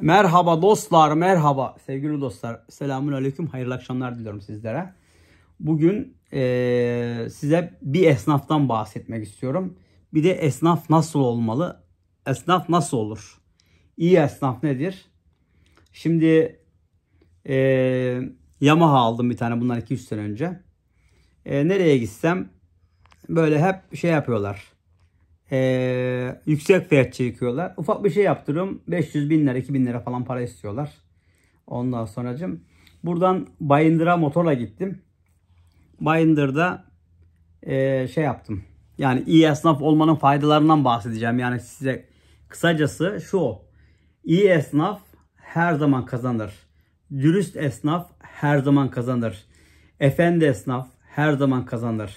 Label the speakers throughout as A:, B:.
A: Merhaba dostlar, merhaba sevgili dostlar. Selamun aleyküm, hayırlı akşamlar diliyorum sizlere. Bugün e, size bir esnaftan bahsetmek istiyorum. Bir de esnaf nasıl olmalı? Esnaf nasıl olur? İyi esnaf nedir? Şimdi e, Yamaha aldım bir tane bundan 2-3 sene önce. E, nereye gitsem böyle hep şey yapıyorlar. Ee, yüksek fiyat çekiyorlar. Ufak bir şey yaptırıyorum. 500 bin lira, 2000 lira falan para istiyorlar. Ondan sonracım. Buradan Bayındır'a motorla gittim. Bayındır'da e, şey yaptım. Yani iyi esnaf olmanın faydalarından bahsedeceğim. Yani size kısacası şu. İyi esnaf her zaman kazanır. Dürüst esnaf her zaman kazanır. Efendi esnaf her zaman kazanır.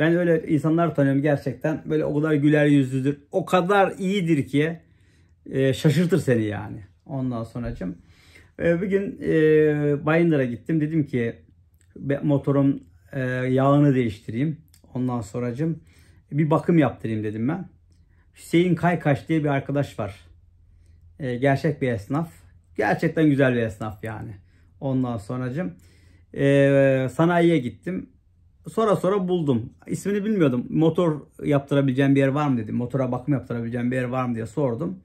A: Ben öyle insanlar tanıyorum gerçekten. Böyle o kadar güler yüzlüdür. O kadar iyidir ki e, şaşırtır seni yani. Ondan sonracım. E, bir gün e, Bayındır'a gittim. Dedim ki motorum e, yağını değiştireyim. Ondan sonracım bir bakım yaptırayım dedim ben. Hüseyin Kaykaş diye bir arkadaş var. E, gerçek bir esnaf. Gerçekten güzel bir esnaf yani. Ondan sonracım e, sanayiye gittim sonra sonra buldum. İsmini bilmiyordum. Motor yaptırabileceğim bir yer var mı dedim. Motora bakım yaptırabileceğim bir yer var mı diye sordum.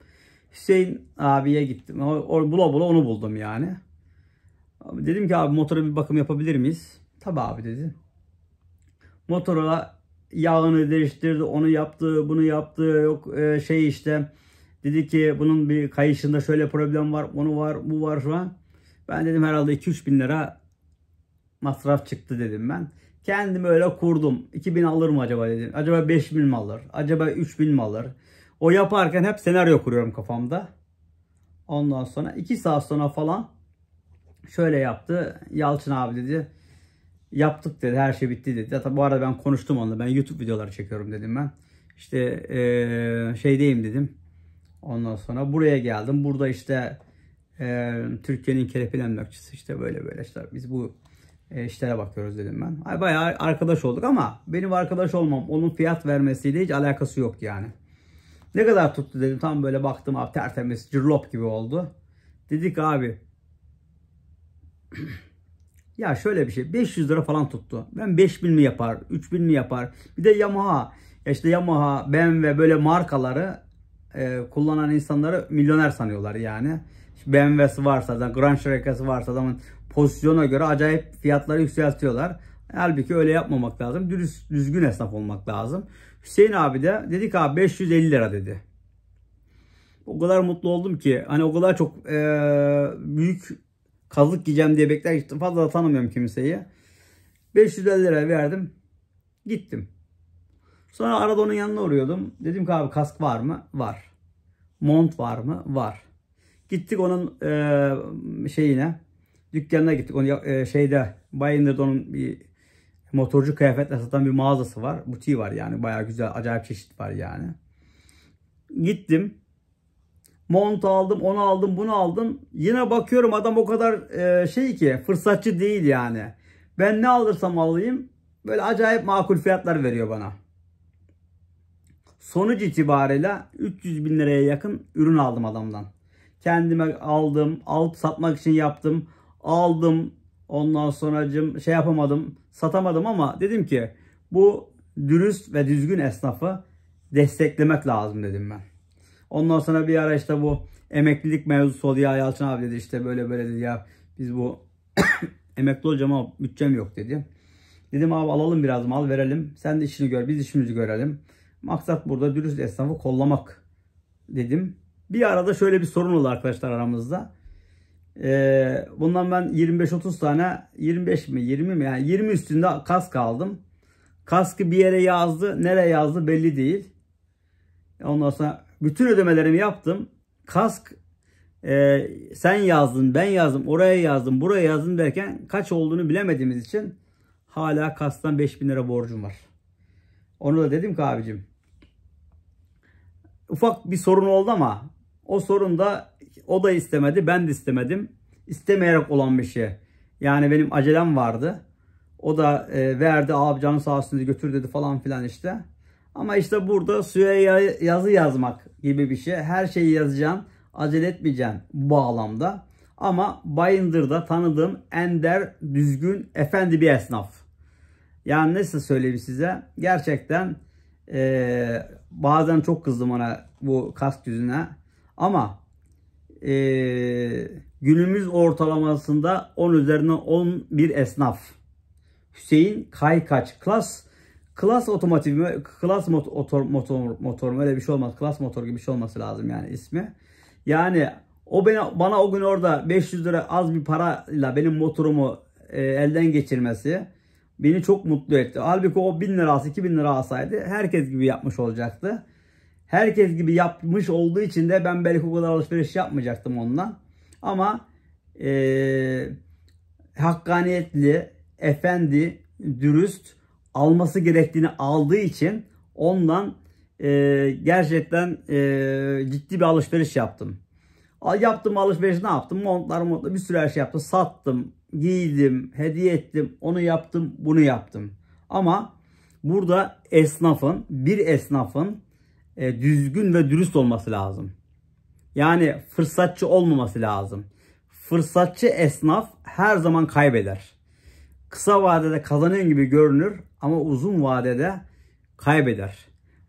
A: Hüseyin abiye gittim. O, o, bula bula onu buldum yani. Dedim ki abi motora bir bakım yapabilir miyiz? Tabi abi dedi. Motora yağını değiştirdi. Onu yaptı, bunu yaptı. Yok e, şey işte. Dedi ki bunun bir kayışında şöyle problem var. Onu var, bu var şu an. Ben dedim herhalde 2-3 bin lira masraf çıktı dedim ben. Kendimi öyle kurdum. 2000 alır mı acaba dedim. Acaba 5000 mi alır? Acaba 3000 mi alır? O yaparken hep senaryo kuruyorum kafamda. Ondan sonra 2 saat sonra falan şöyle yaptı. Yalçın abi dedi. Yaptık dedi. Her şey bitti dedi. Zaten bu arada ben konuştum onunla. Ben YouTube videoları çekiyorum dedim ben. İşte ee, şeydeyim dedim. Ondan sonra buraya geldim. Burada işte e, Türkiye'nin kelepil emlakçısı işte böyle böyle işte biz bu e, işlere bakıyoruz dedim ben. Ay bayağı arkadaş olduk ama benim arkadaş olmam onun fiyat vermesiyle hiç alakası yok yani. Ne kadar tuttu dedim. Tam böyle baktım abi tertemiz cırlop gibi oldu. Dedik abi ya şöyle bir şey 500 lira falan tuttu. Ben 5000 mi yapar 3000 mi yapar. Bir de Yamaha işte Yamaha BMW böyle markaları e, kullanan insanları milyoner sanıyorlar yani. BMW'si varsa adam, Grand Cherokee'si varsa adamın pozisyona göre acayip fiyatları yükseltiyorlar. Halbuki öyle yapmamak lazım. düz düzgün esnaf olmak lazım. Hüseyin abi de dedik abi 550 lira dedi. O kadar mutlu oldum ki hani o kadar çok e, büyük kazık yiyeceğim diye bekler Fazla da tanımıyorum kimseyi. 550 lira verdim. Gittim. Sonra arada onun yanına uğruyordum. Dedim ki abi kask var mı? Var. Mont var mı? Var. Gittik onun e, şeyine. Dükkanına gittik. Onun e, şeyde Bayındır'da onun bir motorcu kıyafetler satan bir mağazası var. Butiği var yani. bayağı güzel acayip çeşit var yani. Gittim. Mont aldım, onu aldım, bunu aldım. Yine bakıyorum adam o kadar e, şey ki fırsatçı değil yani. Ben ne alırsam alayım böyle acayip makul fiyatlar veriyor bana. Sonuç itibariyle 300 bin liraya yakın ürün aldım adamdan. Kendime aldım. Alıp satmak için yaptım. Aldım. Ondan sonracım şey yapamadım. Satamadım ama dedim ki bu dürüst ve düzgün esnafı desteklemek lazım dedim ben. Ondan sonra bir ara işte bu emeklilik mevzusu oldu ya Yalçın abi dedi işte böyle böyle dedi ya biz bu emekli olacağım ama bütçem yok dedi. Dedim abi alalım biraz mal verelim. Sen de işini gör biz işimizi görelim. Maksat burada dürüst esnafı kollamak dedim. Bir arada şöyle bir sorun oldu arkadaşlar aramızda. Ee, bundan ben 25-30 tane 25 mi 20 mi yani 20 üstünde kask aldım. Kaskı bir yere yazdı. Nereye yazdı belli değil. Ondan sonra bütün ödemelerimi yaptım. Kask e, sen yazdın ben yazdım oraya yazdım buraya yazdım derken kaç olduğunu bilemediğimiz için hala kastan 5000 lira borcum var. Onu da dedim ki abicim ufak bir sorun oldu ama o sorun da o da istemedi. Ben de istemedim. İstemeyerek olan bir şey. Yani benim acelem vardı. O da e, verdi abi canı sağ olsun dedi, götür dedi falan filan işte. Ama işte burada suya yazı yazmak gibi bir şey. Her şeyi yazacağım, Acele etmeyeceksin bu bağlamda. Ama Bayındır'da tanıdığım ender, düzgün, efendi bir esnaf. Yani nasıl söyleyeyim size. Gerçekten e, bazen çok kızdım ona bu kask yüzüne. Ama e, günümüz ortalamasında 10 üzerine 11 esnaf. Hüseyin Kaykaç. Klas Klas otomotiv mi? Klas motor, motor, motor, motor Öyle bir şey olmaz. Klas motor gibi bir şey olması lazım yani ismi. Yani o bana, bana o gün orada 500 lira az bir parayla benim motorumu e, elden geçirmesi beni çok mutlu etti. Halbuki o 1000 lirası 2000 lira alsaydı herkes gibi yapmış olacaktı herkes gibi yapmış olduğu için de ben belki o kadar alışveriş yapmayacaktım onunla. Ama e, hakkaniyetli, efendi, dürüst alması gerektiğini aldığı için ondan e, gerçekten e, ciddi bir alışveriş yaptım. Yaptım alışveriş ne yaptım? Montlar montlar bir sürü her şey yaptım. Sattım, giydim, hediye ettim, onu yaptım, bunu yaptım. Ama burada esnafın, bir esnafın e, düzgün ve dürüst olması lazım. Yani fırsatçı olmaması lazım. Fırsatçı esnaf her zaman kaybeder. Kısa vadede kazanan gibi görünür ama uzun vadede kaybeder.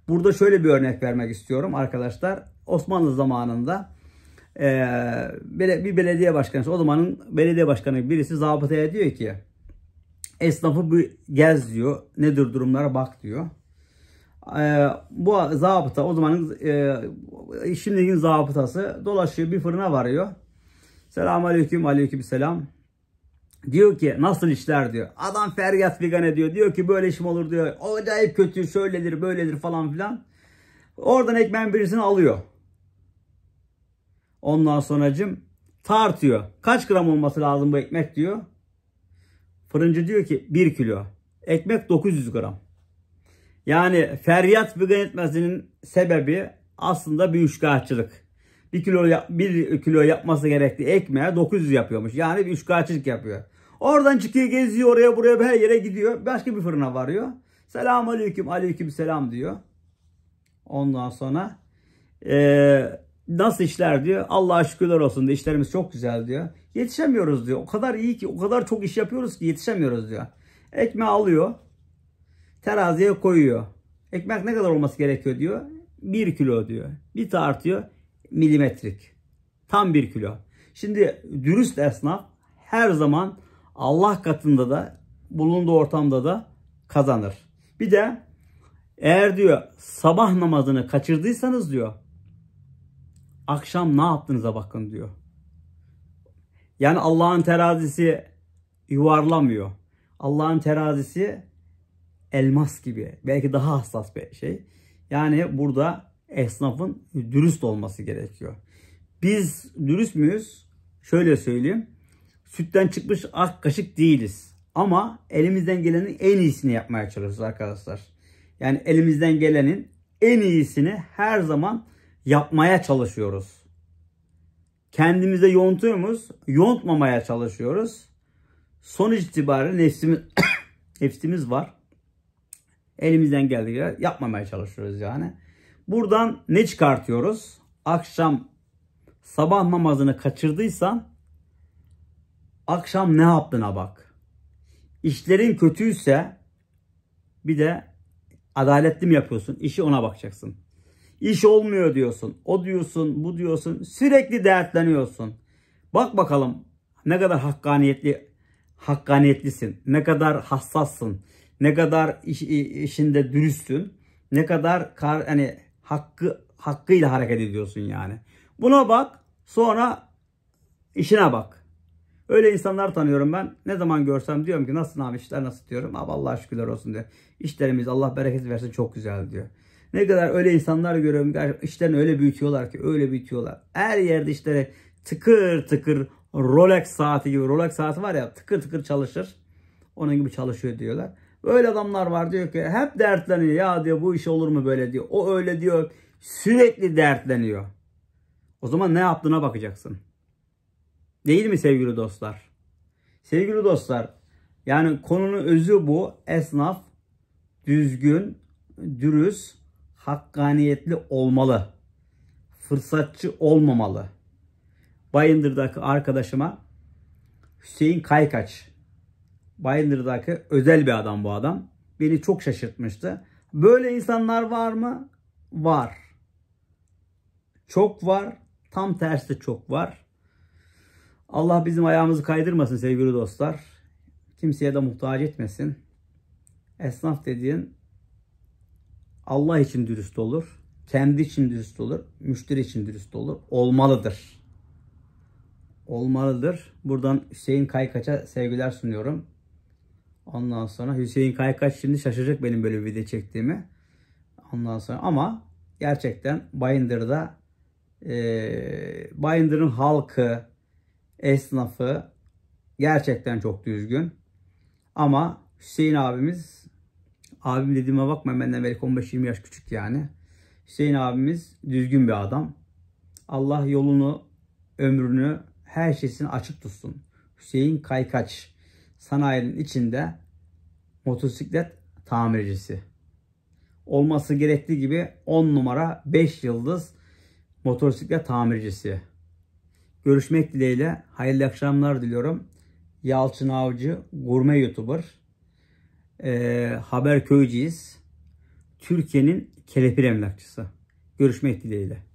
A: Burada şöyle bir örnek vermek istiyorum arkadaşlar. Osmanlı zamanında e, bir belediye başkanı, o zamanın belediye başkanı birisi zabıtaya diyor ki esnafı bir gez diyor, nedir durumlara bak diyor. Ee, bu zabıta o zamanın e, şimdiki zabıtası dolaşıyor bir fırına varıyor. Selam aleyküm aleyküm selam. Diyor ki nasıl işler diyor. Adam feryat figan ediyor. Diyor ki böyle işim olur diyor. O acayip kötü şöyledir böyledir falan filan. Oradan ekmeğin birisini alıyor. Ondan sonracım tartıyor. Kaç gram olması lazım bu ekmek diyor. Fırıncı diyor ki 1 kilo. Ekmek 900 gram. Yani feryat bugün etmesinin sebebi aslında bir üçkağıtçılık. Bir kilo, bir kilo yapması gerekli ekmeğe 900 yapıyormuş. Yani bir üçkağıtçılık yapıyor. Oradan çıkıyor geziyor oraya buraya her yere gidiyor. Başka bir fırına varıyor. Selamun aleyküm aleyküm selam diyor. Ondan sonra e, nasıl işler diyor. Allah'a şükürler olsun diyor. İşlerimiz çok güzel diyor. Yetişemiyoruz diyor. O kadar iyi ki o kadar çok iş yapıyoruz ki yetişemiyoruz diyor. Ekmeği alıyor. Teraziye koyuyor. Ekmek ne kadar olması gerekiyor diyor. 1 kilo diyor. Bir tartıyor milimetrik. Tam 1 kilo. Şimdi dürüst esnaf her zaman Allah katında da bulunduğu ortamda da kazanır. Bir de eğer diyor sabah namazını kaçırdıysanız diyor akşam ne yaptığınıza bakın diyor. Yani Allah'ın terazisi yuvarlamıyor. Allah'ın terazisi elmas gibi belki daha hassas bir şey. Yani burada esnafın dürüst olması gerekiyor. Biz dürüst müyüz? Şöyle söyleyeyim. Sütten çıkmış ak kaşık değiliz. Ama elimizden gelenin en iyisini yapmaya çalışıyoruz arkadaşlar. Yani elimizden gelenin en iyisini her zaman yapmaya çalışıyoruz. Kendimize yontuyor muyuz? Yontmamaya çalışıyoruz. Sonuç itibariyle nefsimiz, nefsimiz var elimizden geldiği yapmamaya çalışıyoruz yani. Buradan ne çıkartıyoruz? Akşam sabah namazını kaçırdıysan akşam ne yaptığına bak. İşlerin kötüyse bir de adaletli mi yapıyorsun? İşi ona bakacaksın. İş olmuyor diyorsun. O diyorsun, bu diyorsun. Sürekli dertleniyorsun. Bak bakalım ne kadar hakkaniyetli hakkaniyetlisin. Ne kadar hassassın ne kadar iş, işinde dürüstsün, ne kadar kar, hani hakkı hakkıyla hareket ediyorsun yani. Buna bak, sonra işine bak. Öyle insanlar tanıyorum ben. Ne zaman görsem diyorum ki nasıl abi işler nasıl diyorum. Abi Allah şükürler olsun diyor. İşlerimiz Allah bereket versin çok güzel diyor. Ne kadar öyle insanlar görüyorum. işlerini öyle büyütüyorlar ki öyle büyütüyorlar. Her yerde işleri tıkır tıkır Rolex saati gibi. Rolex saati var ya tıkır tıkır çalışır. Onun gibi çalışıyor diyorlar. Öyle adamlar var diyor ki hep dertleniyor. Ya diyor bu iş olur mu böyle diyor. O öyle diyor. Sürekli dertleniyor. O zaman ne yaptığına bakacaksın. Değil mi sevgili dostlar? Sevgili dostlar yani konunun özü bu. Esnaf düzgün, dürüst, hakkaniyetli olmalı. Fırsatçı olmamalı. Bayındır'daki arkadaşıma Hüseyin Kaykaç Bayındır'daki özel bir adam bu adam. Beni çok şaşırtmıştı. Böyle insanlar var mı? Var. Çok var. Tam tersi çok var. Allah bizim ayağımızı kaydırmasın sevgili dostlar. Kimseye de muhtaç etmesin. Esnaf dediğin Allah için dürüst olur. Kendi için dürüst olur. Müşteri için dürüst olur. Olmalıdır. Olmalıdır. Buradan Hüseyin Kaykaç'a sevgiler sunuyorum. Ondan sonra Hüseyin Kaykaç şimdi şaşıracak benim böyle bir video çektiğimi. Ondan sonra ama gerçekten Bayındır'da e, Bayındır'ın halkı, esnafı gerçekten çok düzgün. Ama Hüseyin abimiz, abim dediğime bakma benden beri 15-20 yaş küçük yani. Hüseyin abimiz düzgün bir adam. Allah yolunu, ömrünü, her şeysini açık tutsun. Hüseyin Kaykaç sanayinin içinde motosiklet tamircisi. Olması gerektiği gibi 10 numara 5 yıldız motosiklet tamircisi. Görüşmek dileğiyle hayırlı akşamlar diliyorum. Yalçın Avcı gurme youtuber. E, haber köyciyiz Türkiye'nin kelepir emlakçısı. Görüşmek dileğiyle.